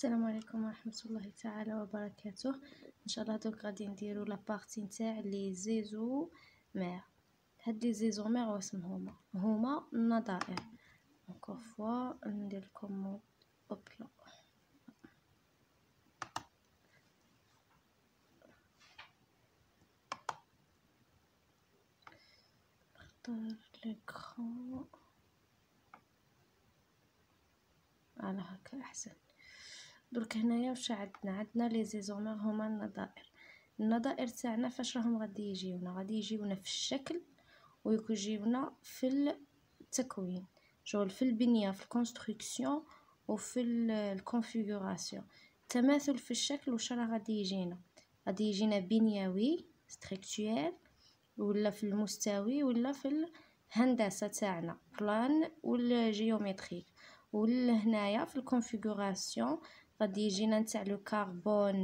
السلام عليكم ورحمه الله تعالى وبركاته ان شاء الله دوك غادي نديرو لابارتي نتاع لي زيزو مير هاد لي زيزو مير واسم هما هما النظائر اونكور فوا ندير لكم اوبلا نختار l'écran على هكا احسن درك هنايا واش عندنا عندنا لي زيزونور هما النظائر النظائر تاعنا فاش راهم غادي يجيونا غادي يجيونا في الشكل ويكون في التكوين شغل في البنيه في الكونستركسيون وفي الكونفيغوراسيون تماثل في الشكل واش راه غادي يجينا غادي يجينا بنيوي ستركتوير ولا في المستوي ولا في الهندسه تاعنا بلان والجيومتريك ولا هنايا في الكونفيغوراسيون غادي يجينا نتاع لو كاربون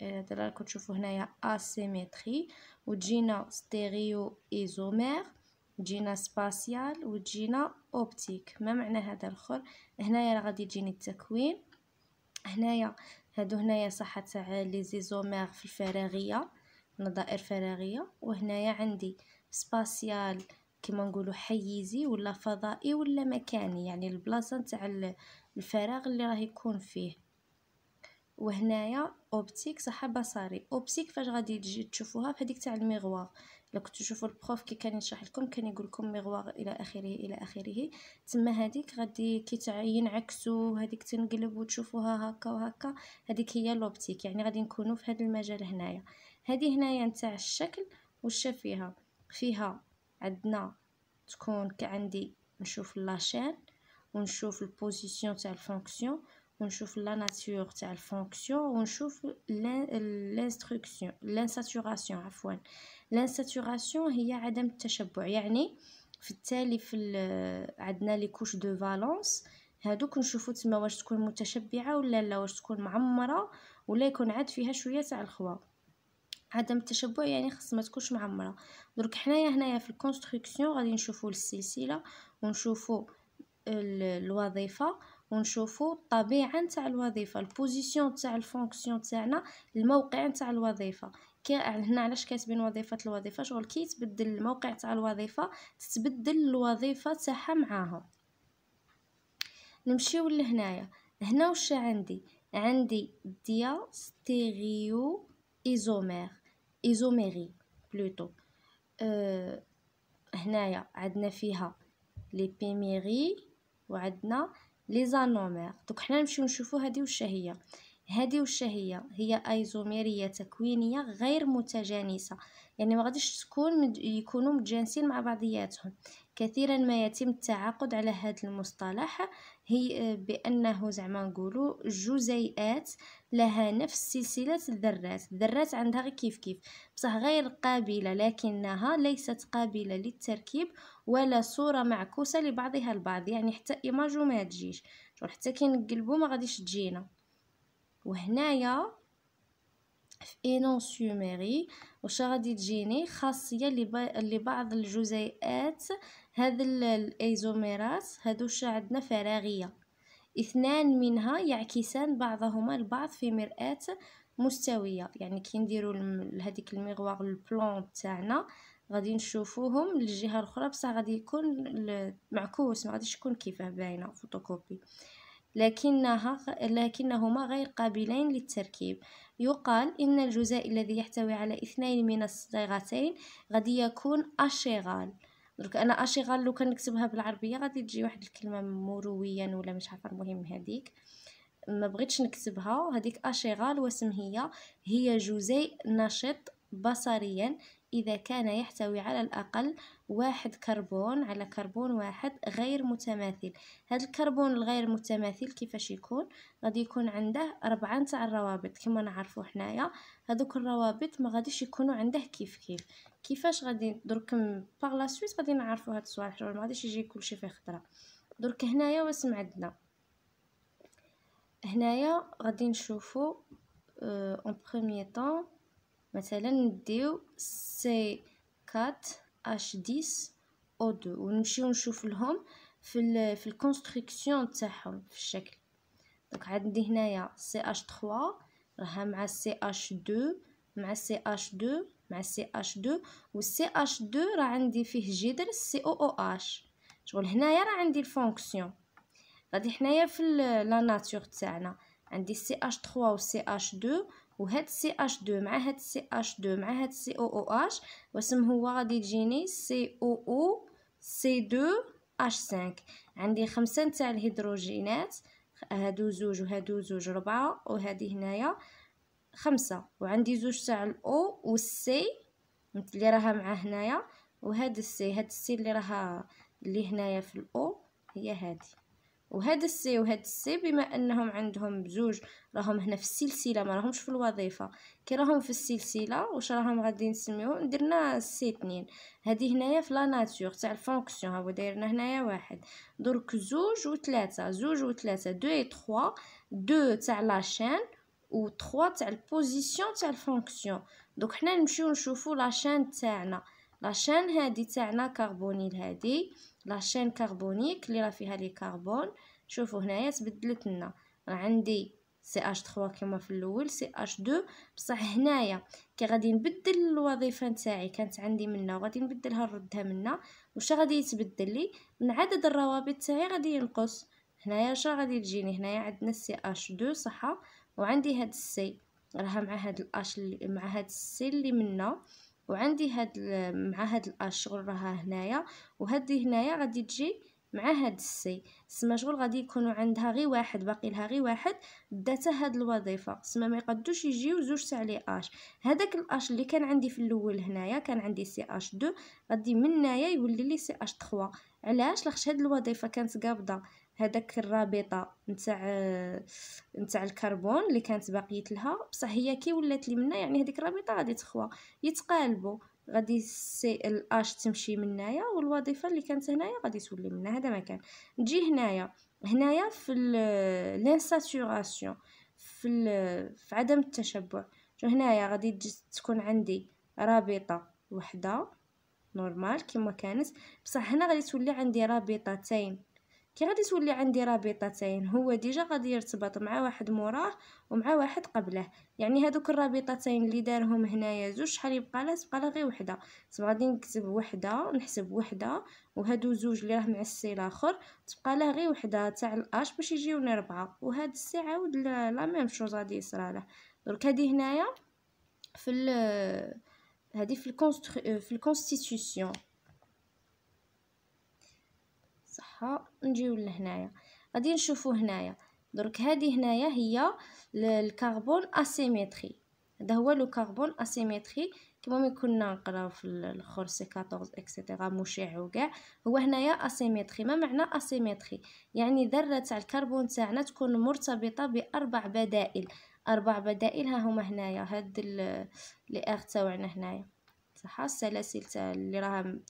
هذا آه، راكم تشوفوا هنايا اسيمتري وتجينا ستيريو ايزومير وتجينا سباسيال وتجينا اوبتيك ما معنى هذا الاخر هنايا راه غادي يجيني التكوين هنايا هادو هنايا صحه تاع لي زيزومير في الفراغيه نظائر فراغيه وهنايا عندي سباسيال كما نقولوا حيزي ولا فضائي ولا مكاني يعني البلاصه نتاع الفراغ اللي راه يكون فيه وهنايا اوبتيك صحه بصري اوبتيك فاش غادي تجي تشوفوها فهاديك تاع الميغوار الا كنتو تشوفوا البروف كي كان يشرح لكم كان يقول لكم ميغوار الى اخره الى اخره تما هذيك غادي كي عكسو هذيك تنقلب وتشوفوها هكا وهكا هذيك هي لوبتيك يعني غادي نكونوا في هذا المجال هنايا هذه هنايا نتاع الشكل والشا فيها فيها عندنا تكون كعندي نشوف لاشين ونشوف البوزيسيون تاع الفونكسيون ونشوف لا ناتور تاع الفونكسيون ونشوف لانستركسيون عفوا لانساتوراسيون هي عدم التشبع يعني في التالي في عندنا لي كوش دو فالونس هادوك نشوفو تما واش تكون متشبعه ولا لا واش تكون معمره ولا يكون عاد فيها شويه تاع الخوا عدم التشبع يعني خص ما تكونش معمره درك حنايا هنايا في الكونستركسيون غادي نشوفو السلسله ونشوفو الوظيفه ونشوفوا الطبيعه نتاع الوظيفه البوزيسيون تاع الفونكسيون تاعنا الموقع نتاع الوظيفه هنا علاش كاتبين وظيفه الوظيفه شغل كي تبدل الموقع تاع الوظيفه تتبدل الوظيفه تاعها معاها نمشيو لهنايا هنا واش عندي عندي ديا ستيريو ايزومير ايزوميري بلوتو أه هنايا عندنا فيها لي بيميري وعندنا لي زانومير دوك حنا نمشيو نشوفو هادي واش هي هادي واش هي هي ايزوميريه تكوينيه غير متجانسه يعني ما غاديش تكون مد... يكونوا متجانسين مع بعضياتهم كثيرا ما يتم التعاقد على هذا المصطلح هي بانه زعما نقولوا جزيئات لها نفس سلسله الذرات الذرات عندها غير كيف كيف بصح غير قابله لكنها ليست قابله للتركيب ولا صوره معكوسه لبعضها البعض يعني حتى ايماجو ما تجيش شغل حتى كي نقلبو ما غاديش تجينا وهنايا في انونسيوميري واش غادي تجيني خاصيه لبعض الجزيئات هاد الايزوميرات هادو عندنا فراغيه اثنان منها يعكسان بعضهما البعض في مرآة مستوية يعني كي نديرو هذيك الميغواغ البلون تاعنا غادي نشوفوهم للجهه الاخرى بصح غادي يكون معكوس ما غاديش يكون كيفاه باينه فوتوكوبي لكنها لكنهما غير قابلين للتركيب يقال إن الجزيء الذي يحتوي على اثنين من الصيغتين غادي يكون أشغال درك انا أشغال لو كان نكتبها بالعربيه غادي تجي واحد الكلمه مرويا ولا مش عارفه المهم هذيك ما بغيتش نكتبها هذيك أشغال واسم هي هي جزيء نشط بصريا إذا كان يحتوي على الأقل واحد كربون على كربون واحد غير متماثل هاد الكربون الغير متماثل كيفاش يكون غادي يكون عنده أربعة تاع الروابط كما نعرفو حنايا هادوك الروابط ما غاديش يكونوا عنده كيف كيف كيفاش غادي درك باغ لا سويت غادي نعرفو هاد الصوالح ما غاديش يجي كلشي فيه خطره درك هنايا واسم عندنا هنايا غادي نشوفو اون بروميير طون مثلا نديو سي 4 اش 10 او 2 ونمشيو نشوف لهم في الـ في الكونستركسيون تاعهم في الشكل دونك عندي هنايا سي اش 3 راها مع سي اش 2 مع سي اش 2 مع سي اش 2 والسي اش 2 راه عندي فيه جذر سي او او اش شغل هنايا راه عندي الفونكسيون غادي حنايا في لا ناتور تاعنا عندي سي اش 3 و سي اش 2 وهاد سي اش دو مع هاد سي اش دو مع هاد سي او او اش واسم هو غادي تجيني سي او او سي دو اش 5 عندي خمسة نتاع الهيدروجينات هادو زوج وهادو زوج ربعة وهادي هنايا خمسة وعندي زوج تاع الاو والسي اللي راها مع هنايا وهاد السي هاد السي اللي راها اللي هنايا في الاو هي هادي وهاد السي وهاد السي بما انهم عندهم بجوج راهم هنا في السلسله ما راهمش في الوظيفه كي راهم في السلسله واش راهم غادي نسميو درنا سي 2 هذه هنايا في لا ناتور تاع الفونكسيون هاو دايرنا هنايا واحد درك زوج وثلاثه زوج وثلاثه دو اي 3 دو تاع لا شين و 3 تاع البوزيسيون تاع الفونكسيون دوك حنا نمشيو نشوفو لا شين تاعنا لاشين هادي تاعنا كربونيل هادي لاشين كربونيك اللي راه فيها لي كربون شوفوا هنايا تبدلت لنا راه عندي سي اش 3 كما في الاول سي اش 2 بصح هنايا كي غادي نبدل الوظيفه نتاعي كانت عندي منا وغادي نبدلها نردها منا واش غادي يتبدل لي من عدد الروابط تاعي غادي ينقص هنايا اش غادي تجيني هنايا عندنا سي اش 2 صحه وعندي هاد السي راها مع هاد الاش مع هاد السي اللي منا وعندي هاد مع هاد الأ آه، شغل راها هنايا وهادي هنايا غادي تجي مع هاد السي سما شغل غادي يكونوا عندها غير واحد باقي لها غير واحد داتا هاد الوظيفه سما ما يقدوش يجيو زوج تاع لي اش هذاك الاش اللي كان عندي في الاول هنايا كان عندي سي اش 2 غادي من هنايا يولي لي سي اش 3 علاش لاخاطش هاد الوظيفه كانت قابضه هذاك الرابطه نتاع نتاع الكربون اللي كانت باقيه لها بصح هي كي ولات لي منها يعني هذيك الرابطه غادي تخوى يتقالبوا غادي سي ال اش تمشي من هنايا والوظيفه اللي كانت هنايا غادي تولي منا هذا ما كان نجي هنايا هنايا في لانساتوراسيون في في عدم التشبع هنايا غادي تكون عندي رابطه وحده نورمال كما كانت بصح هنا غادي تولي عندي رابطتين كي غادي تولي عندي رابطتين هو ديجا غادي يرتبط مع واحد موراه ومع واحد قبله يعني هادوك الرابطتين اللي دارهم هنايا زوج شحال يبقى لا تبقى لا غير وحده دابا غادي نكتب وحده نحسب وحده وهادو زوج اللي راه مع السي الاخر تبقى لا غير وحده تاع الاش باش يجيوني أربعة وهاد السي عاود لا ميم شوز غادي يصرى له درك هادي هنايا في هادي في الكونستيتيوسيون صحة نجيو لهنايا غادي نشوفو هنايا درك هذه هنايا هي الكربون اسيميتري هذا هو لو كربون اسيميتري كما ما كنا نقراو في الاخر سي 14 اكسيتيرا مشع وكاع هو هنايا اسيميتري ما معنى اسيميتري يعني ذره تاع الكربون تاعنا تكون مرتبطه باربع بدائل اربع بدائل ها هما هنايا هاد لي ار تاعنا هنايا صح السلاسل اللي راهم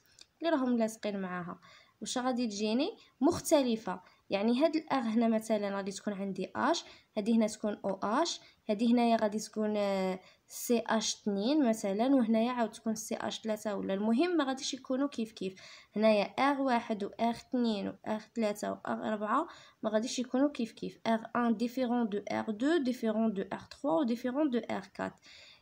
اللي راهم لاصقين معاها واش غادي تجيني مختلفه يعني هاد الاغ هنا مثلا غادي تكون عندي اش هادي هنا تكون او اش هادي هنايا غادي تكون سي اش 2 مثلا وهنايا عاود تكون سي اش 3 ولا المهم ما غاديش يكونوا كيف كيف هنايا اغ واحد واغ 2 واغ 3 واغ 4 ما غاديش يكونوا كيف كيف اغ 1 ديفيرون دو اغ 2 ديفيرون دو اغ 3 وديفيرون دو اغ 4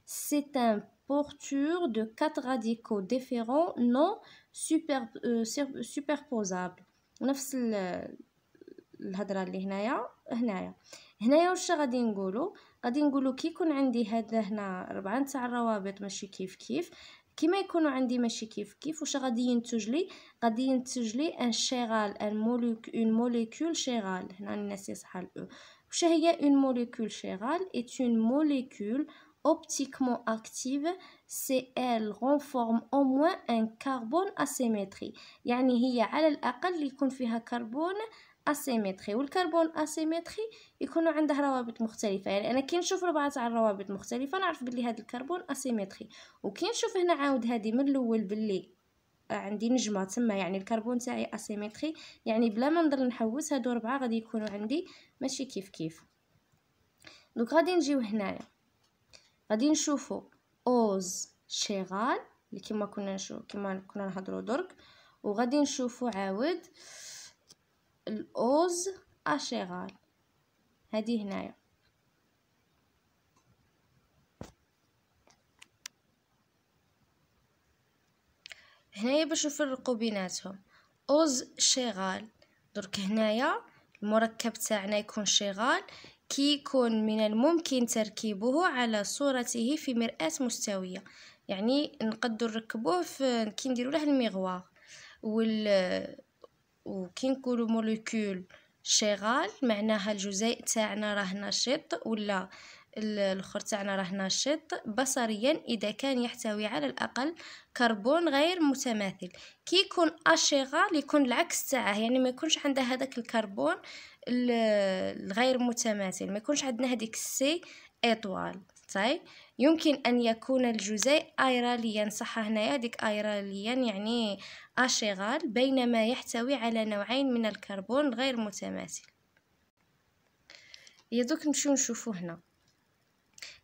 سي تام بورتور دو quatre راديكو ديفيرون نو سوبر euh, superposable نفس الهضره اللي هنايا هنايا هنايا واش غادي نقولوا غادي نقولوا كي يكون عندي هذا هنا ربعه تاع الروابط ماشي كيف كيف كيما يكونوا عندي ماشي كيف كيف واش غادي ينتج لي غادي ينتج لي ان شيغال ان موليك اون موليكول شيغال هنا الناس يصحى الاو واش هي اون موليكول شيغال اي اون موليكول اوبتيكمون اكتيف Cl renforme أو موان أن كربون أسيمتري يعني هي على الأقل يكون فيها كربون اسيمتري والكربون اسيمتري يكونوا عنده روابط مختلفه يعني انا كي نشوف ربعه تاع الروابط مختلفه نعرف بلي هذا الكربون اسيمتري وكي نشوف هنا عاود هذه من الاول بلي عندي نجمه تما يعني الكربون تاعي اسيمتري يعني بلا ما نضل نحوس هادو ربعه غادي يكونوا عندي ماشي كيف كيف دوك غادي نجيو هنايا غادي نشوفو اوز شغال اللي كما كنا نشوف كما كنا نهضروا درك وغادي نشوفوا عاود الاوز اشغال هذه هنايا هنايا باش نفرقوا بيناتهم اوز شغال درك هنايا المركب تاعنا يكون شغال كيكون من الممكن تركيبه على صورته في مرآة مستوية يعني نقدر نركبوه في كي نديرو له الميغوار وال وكي نقولو موليكول شغال معناها الجزيء تاعنا راه نشط ولا الاخر تاعنا راه نشط بصريا اذا كان يحتوي على الاقل كربون غير متماثل كي يكون اشغال يكون العكس تاعه يعني ما يكونش عنده هذاك الكربون الغير متماثل ما يكونش عندنا هذيك السي ايطوال طيب يمكن ان يكون الجزيء ايراليا صح هنايا هذيك ايراليا يعني اشغال بينما يحتوي على نوعين من الكربون غير متماثل يدوك نمشيو نشوفو هنا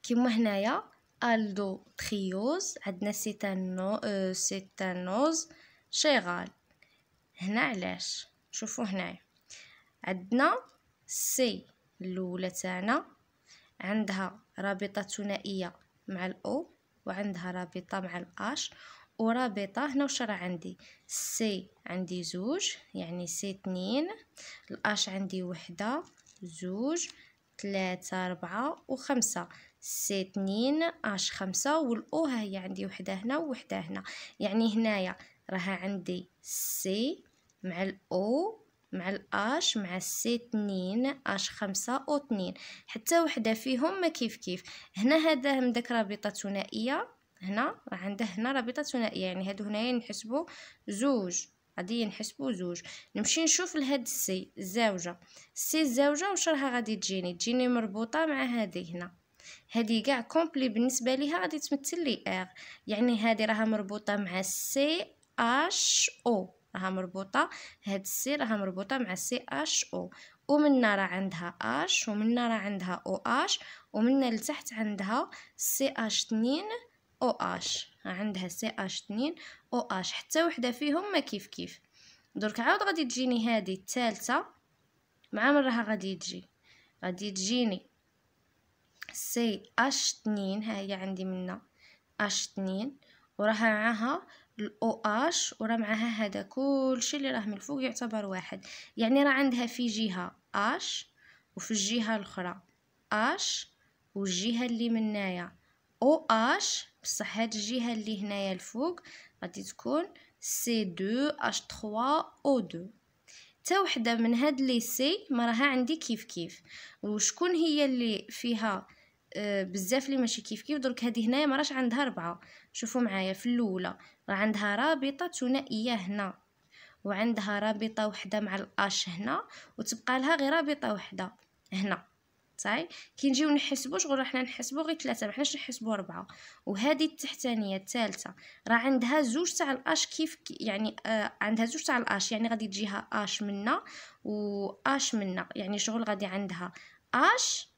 كيما هنايا الدو تريوز عندنا سيتانو آه، سيتانوز شغال هنا علاش شوفوا هنايا عندنا سي الاولى تاعنا عندها رابطه ثنائيه مع الاو وعندها رابطه مع الاش ورابطه هنا واش راه عندي سي عندي زوج يعني سي 2 الاش عندي وحده زوج ثلاثة أربعة وخمسة سي اثنين اش خمسة والاو ها هي عندي وحده هنا ووحده هنا يعني هنايا راها عندي سي مع الاو مع الاش مع السي اتنين اش خمسة او اتنين حتى وحدة فيهم ما كيف كيف هنا هذا من داك رابطة ثنائية هنا راه عنده هنا رابطة ثنائية يعني هادو هنايا نحسبو زوج غادي نحسبو زوج نمشي نشوف لهاد السي الزاوجة السي الزاوجة واش راها غادي تجيني تجيني مربوطة مع هادي هنا هادي كاع كومبلي بالنسبة ليها غادي تمثل لي اغ يعني هادي راها مربوطة مع السي اش او راها مربوطه هاد السي راها مربوطه مع سي اش او ومننا راه عندها اش ومننا راه عندها او اش ومننا لتحت عندها سي اش 2 او اش عندها سي اش 2 او اش حتى وحده فيهم ما كيف كيف درك عاود غادي تجيني هذه الثالثه مع من راها غادي تجي غادي تجيني سي اش 2 ها هي عندي منها اش 2 وراها معاها الاو اش وراه معاها هذا كلشي اللي راه من الفوق يعتبر واحد يعني راه عندها في جهه اش وفي الجهه الاخرى اش والجهه اللي منايا او اش بصح هاد الجهه اللي هنايا الفوق غادي تكون سي دو اش 3 او دو تا وحده من هاد لي سي ما راها عندي كيف كيف وشكون هي اللي فيها آه، بزاف اللي ماشي كيف كيف درك هذه هنايا ما راش عندها ربعه شوفوا معايا في الاولى راه عندها رابطه ثنائيه هنا وعندها رابطه وحده مع الاش هنا وتبقى لها غير رابطه وحده هنا صاي كي نجيو نحسبو شغل حنا نحسبو غير ثلاثة ما حناش نحسبو ربعة وهذه التحتانيه الثالثه راه عندها زوج تاع الاش كيف يعني آه عندها زوج تاع الاش يعني غادي تجيها اش منا و اش منا يعني شغل غادي عندها اش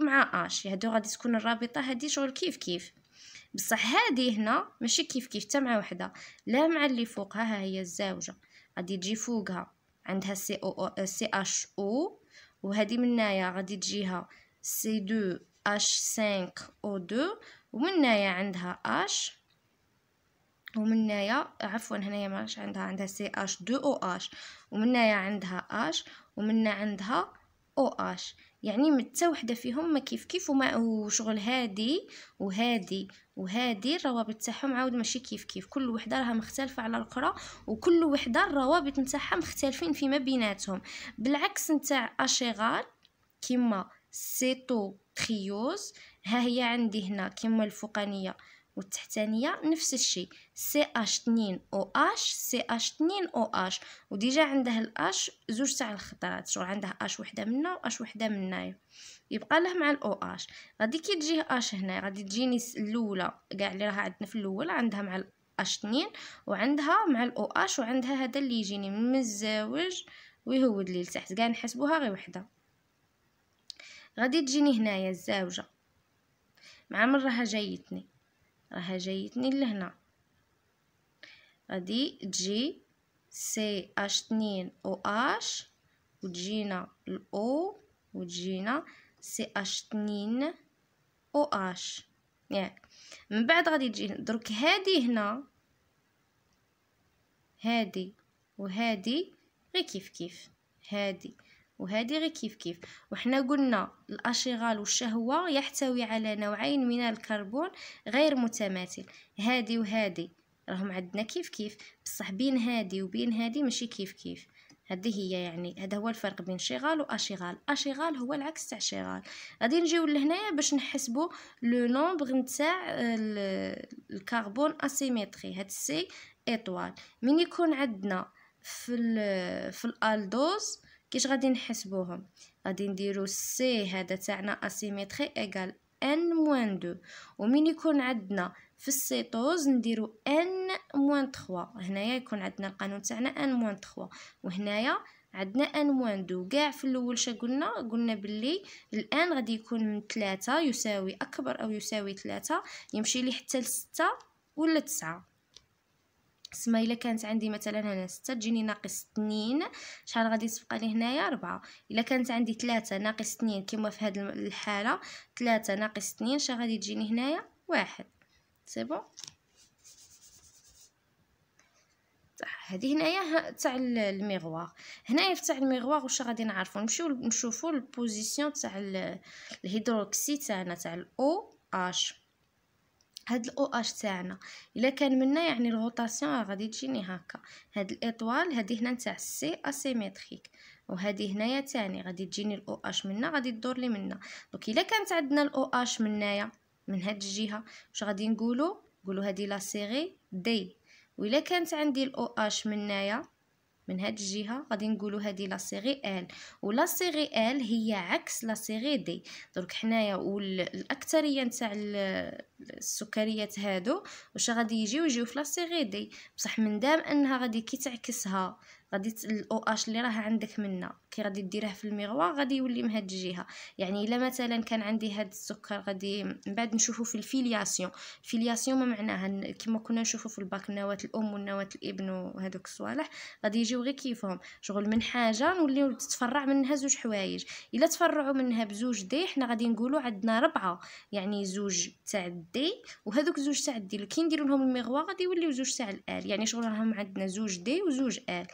مع اش هادو غادي تكون الرابطه هادي شغل كيف كيف بصح هادي هنا ماشي كيف كيف تا مع وحده لا مع اللي فوقها ها هي الزوجه غادي تجي فوقها عندها سي او سي اش او وهادي منايا غادي تجيها سي دو اش 5 او 2 ومنايا عندها اش ومنايا عفوا هنايا ماش عندها عندها سي اش 2 او اش ومنايا عندها اش ومنا عندها او اش يعني متى وحده فيهم ما كيف كيف وما وشغل هادي وهادي وهادي الروابط تاعهم عاود ماشي كيف كيف كل وحده راها مختلفه على الاخرى وكل وحده الروابط نتاعها مختلفين فيما بيناتهم بالعكس نتاع اشغال كيما سيتو تريوز ها هي عندي هنا كيما الفوقانيه والتحتانيه نفس الشيء سي اش 2 او اش سي اش 2 او اش وديجا عنده الاش زوج تاع الخطرات شغل عنده اش وحده منا واش وحده منايا يبقى له مع الاو اش غادي كي تجيه اش هنا غادي تجيني الاولى كاع اللي راها عندنا في الاول عندها مع الاش 2 وعندها مع الاو اش وعندها هذا اللي يجيني من الزاوج ويهود لي لتحت كاع نحسبوها غير وحده غادي تجيني هنايا الزاوجه مع مره جايتني راها جايتني لهنا غادي تجي سي اش تنين او اش وتجينا الاو وتجينا سي اش تنين او اش ياك من بعد غادي تجي درك هادي هنا هادي وهادي غير كيف كيف هادي وهذه غير كيف كيف وحنا قلنا الأشغال والشهوة يحتوي على نوعين من الكربون غير متماثل هادي وهادي راهم عندنا كيف كيف بصح بين هادي وبين هادي ماشي كيف كيف هذه هي يعني هذا هو الفرق بين شغال واشغال اشغال هو العكس تاع شغال غادي نجيو لهنايا باش نحسبوا لو نومبر نتاع الكربون اسيمتري هاد السي ايطوال من يكون عندنا في في الالدوز كيش غادي نحسبوهم غادي نديرو سي هذا تاعنا اسيميتري ايغال ان موان دو ومين يكون عندنا في السيطوز نديرو ان موان 3 هنايا يكون عندنا القانون تاعنا ان موان 3 وهنايا عندنا ان موان دو كاع في الاول شا قلنا قلنا باللي الان غادي يكون من 3 يساوي اكبر او يساوي 3 يمشي لي حتى ل 6 ولا 9 تسمى الا كانت عندي مثلا هنا 6 تجيني ناقص 2 شحال غادي تبقى لي هنايا 4 الا كانت عندي 3 ناقص 2 كما في هذه الحاله 3 ناقص 2 شحال غادي تجيني هنايا 1 سي بون هذه هنايا تاع الميغوار هنايا في تاع الميغوار واش غادي نعرفوا نمشيو نشوفوا البوزيسيون تاع الهيدروكسي تاعنا تاع الاو اش هاد الاو اش تاعنا الا كان منا يعني الغوطاسيون غادي تجيني هكا هاد الاطوال هادي هنا نتاع سي اسيميتريك وهادي هنايا تاني غادي تجيني الاو اش منا غادي تدور لي منا دونك الا كانت عندنا الاو اش منايا من هاد الجهه واش غادي نقولوا نقولوا هادي لا سيري دي والا كانت عندي الاو اش منايا من هاد الجهه غادي نقولوا هادي لا سيغي ال ولا سيغي ال هي عكس لا سيغي دي درك حنايا والاكثريه نتاع السكريات هادو واش غادي يجيو يجيو في لا سيغي دي بصح من دام انها غادي كي تعكسها غادي الاو اش اللي راه عندك منا كي غادي ديريه في الميغوار غادي يولي من هاد الجهه يعني الا مثلا كان عندي هاد السكر غادي من بعد نشوفو في الفيلياسيون الفيلياسيون ما معناها كما كنا نشوفو في الباك نواه الام ونواه الابن وهذوك الصوالح غادي يجيو غير كيفهم شغل من حاجه نوليو تتفرع منها زوج حوايج الا تفرعوا منها بزوج دي حنا غادي نقولوا عندنا ربعه يعني زوج تاع الدي وهذوك زوج تاع الدي كي نديروا لهم الميغوار غادي يوليو زوج تاع الال يعني شغل راهم عندنا زوج دي وزوج ال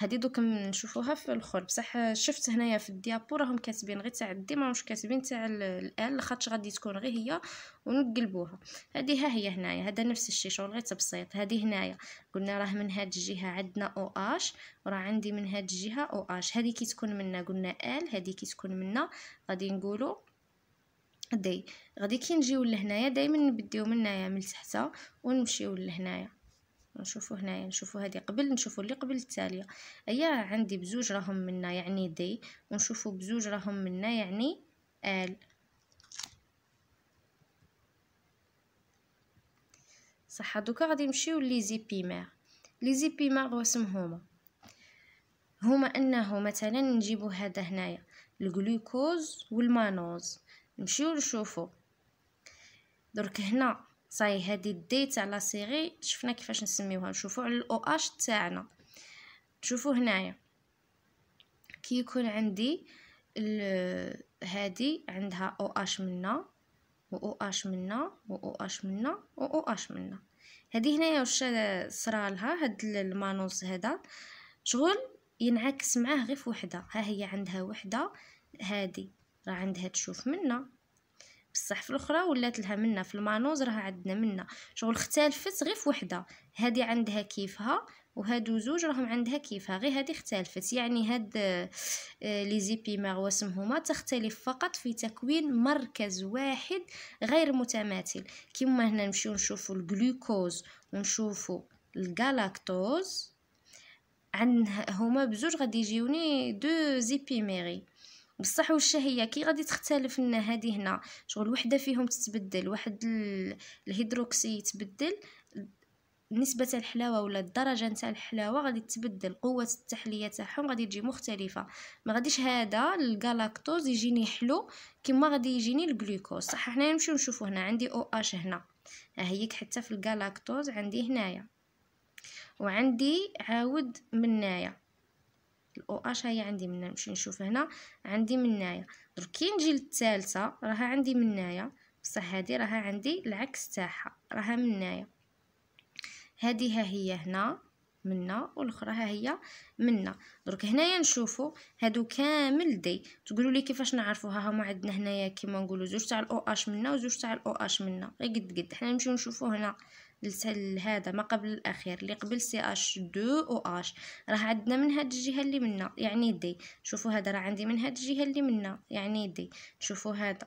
هادي دوك نشوفوها في الاخر بصح شفت هنايا في الديابو راهم كاتبين غير تاع الدي ما مش كاتبين تاع الال خاطش غادي تكون غير هي ونقلبوها هادي ها هي هنايا هذا نفس الشيء شغل غير تبسيط هادي هنايا قلنا راه من هاد الجهه عندنا او اش وراه عندي من هاد الجهه او اش هادي كي تكون منا قلنا ال هادي كي تكون منا غادي نقولو دي غادي كي نجيو لهنايا دائما نبديو من هنايا من تحت ونمشيو لهنايا نشوفوا هنايا نشوفوا هذه قبل نشوفوا اللي قبل التاليه هي عندي بزوج راهم منا يعني دي ونشوفوا بزوج راهم منا يعني ال صح دوكا غادي نمشيو لي بيمير لي بيمير واسم هما هما انه مثلا نجيبو هذا هنايا الجلوكوز والمانوز نمشيو نشوفو درك هنا صاي هادي دي تاع لا سيغي شفنا كيفاش نسميوها نشوفوا على الاو اش تاعنا تشوفوا هنايا كي يكون عندي هادي عندها او اش منا و او اش منا و او اش منا و او اش منا هادي هنايا واش صرالها هاد المانوس هذا شغل ينعكس معاه غير في وحده ها هي عندها وحده هادي راه عندها تشوف منا بصح في الاخرى ولات لها منا في المانوز راه عندنا منا شغل اختلفت غير في وحده هذه عندها كيفها وهادو زوج راهم عندها كيفها غير هذه اختلفت يعني هاد آه، لي زيبيمار واسمهما تختلف فقط في تكوين مركز واحد غير متماثل كيما هنا نمشيو نشوفو الجلوكوز ونشوفو الجلاكتوز عندنا هما بزوج غادي يجيوني دو زيبيميري بصح واش هي كي غادي تختلف لنا هذه هنا شغل وحده فيهم تتبدل واحد الهيدروكسي يتبدل النسبة تاع الحلاوة ولا الدرجة تاع الحلاوة غادي تبدل قوة التحلية تاعهم غادي تجي مختلفة ما غاديش هذا الجلاكتوز يجيني حلو كما غادي يجيني الجلوكوز صح حنا نمشيو نشوفو هنا عندي او اش هنا هيك حتى في الجلاكتوز عندي هنايا وعندي عاود من هنايا الاو اش هي عندي من نمشي نشوف هنا عندي من هنايا درك كي نجي للثالثه راها عندي من هنايا بصح هذه راها عندي العكس تاعها راها هنايا هذه ها هي هنا منا والاخرى ها هي منا درك هنايا نشوفوا هادو كامل دي تقولوا لي كيفاش نعرفوها ها هما عندنا هنايا كيما نقولوا زوج تاع الاو اش منا وزوج تاع الاو اش منا غير قد قد حنا نمشيو نشوفوا هنا هذا ما قبل الاخير اللي قبل سي اش دو او اش راه عندنا من هاد الجهه اللي منا يعني دي شوفوا هذا راه عندي من هاد الجهه اللي منا يعني دي شوفوا هذا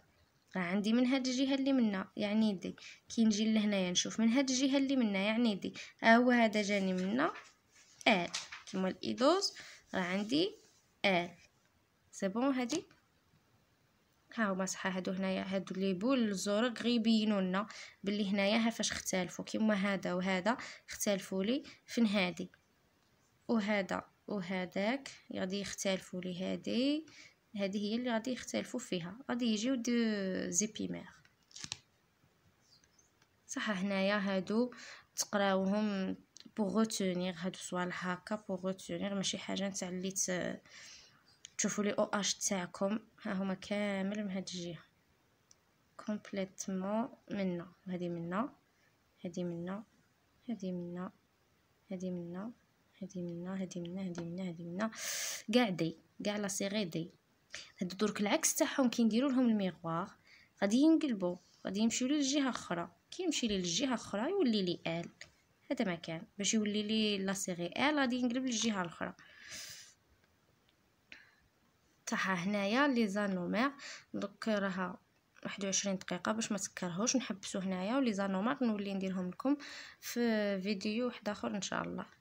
راه عندي من هاد الجهه اللي منا يعني دي كي نجي لهنايا نشوف من هاد الجهه اللي منا يعني دي ها هو هذا جاني منا ال كيما الايدوز راه عندي ال سي بون هادي ها هما صح هادو هنايا هادو لي بول الزرق غيبينوا لنا باللي هنايا ها فاش اختلفوا كيما هذا وهذا اختلفوا لي فين هادي وهذا وهذاك غادي يختلفوا لي هادي هادي هي اللي غادي يختلفوا فيها غادي يجيو دو زيبيمير صح هنايا هادو تقراوهم بوغ غوتونيغ هادو صوالح هكا بوغ غوتونيغ ماشي حاجه نتاع اللي شوفوا لي او اش تاعكم ها هما كامل من هاد الجهه كومبليتمون منا هادي منا هادي منا هادي منا هادي منا هادي منا هادي منا هادي منا هادي منا كاع دي كاع لا سيغي دي هادو درك العكس تاعهم كي نديرو لهم الميغوار غادي ينقلبوا غادي يمشيو للجهه اخرى كي يمشي للجهه اخرى يولي لي ال هذا مكان باش يولي لي لا سيغي ال غادي ينقلب للجهه الاخرى تاعها هنايا لي زانومير دوك راها واحد وعشرين دقيقه باش ما تكرهوش نحبسو هنايا ولي زانومير نولي نديرهم لكم في فيديو واحد اخر ان شاء الله